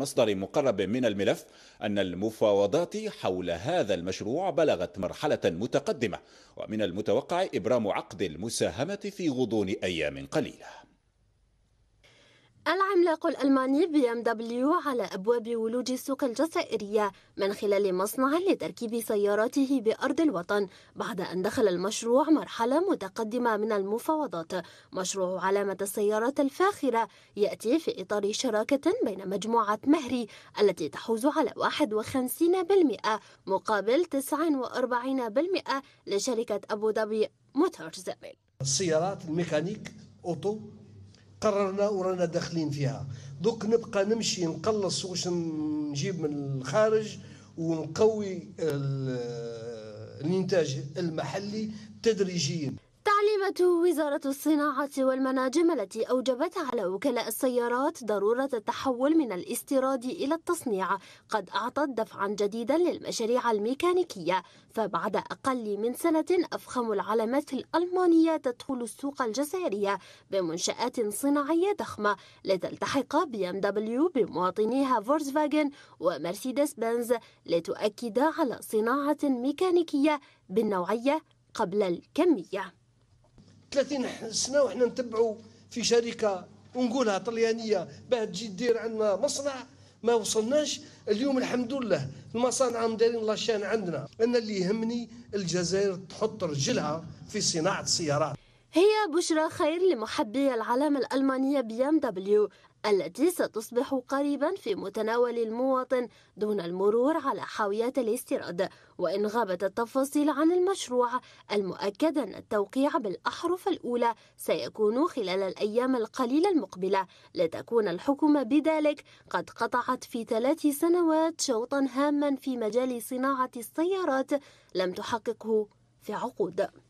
مصدر مقرب من الملف أن المفاوضات حول هذا المشروع بلغت مرحلة متقدمة ومن المتوقع إبرام عقد المساهمة في غضون أيام قليلة العملاق الألماني بي ام دبليو على أبواب ولوج السوق الجزائرية من خلال مصنع لتركيب سياراته بأرض الوطن بعد أن دخل المشروع مرحلة متقدمة من المفاوضات مشروع علامة السيارات الفاخرة يأتي في إطار شراكة بين مجموعة مهري التي تحوز على 51% مقابل 49% لشركة أبو ظبي موتورز السيارات الميكانيك أوتو قررنا ورانا داخلين فيها دوك نبقى نمشي نقلص واش نجيب من الخارج ونقوي الانتاج المحلي تدريجيا أعلمت وزارة الصناعة والمناجم التي أوجبت على وكلاء السيارات ضرورة التحول من الاستيراد إلى التصنيع قد أعطت دفعا جديدا للمشاريع الميكانيكية فبعد أقل من سنة أفخم العلامات الألمانية تدخل السوق الجزائرية بمنشآت صناعية ضخمة لتلتحق بي ام دبليو بمواطنيها فولكسفاجن ومرسيدس بنز لتؤكد على صناعة ميكانيكية بالنوعية قبل الكمية 30 سنه وحنا نتبعوا في شركه ونقولها طليانيه باه تجي دير عندنا مصنع ما وصلناش اليوم الحمد لله المصانع مدارين لاشان عندنا انا اللي يهمني الجزائر تحط رجلها في صناعه السيارات هي بشرى خير لمحبي العلامة الألمانية بي ام دبليو التي ستصبح قريبا في متناول المواطن دون المرور على حاويات الاستيراد وإن غابت التفاصيل عن المشروع المؤكد أن التوقيع بالأحرف الأولى سيكون خلال الأيام القليلة المقبلة لتكون الحكومة بذلك قد قطعت في ثلاث سنوات شوطا هاما في مجال صناعة السيارات لم تحققه في عقود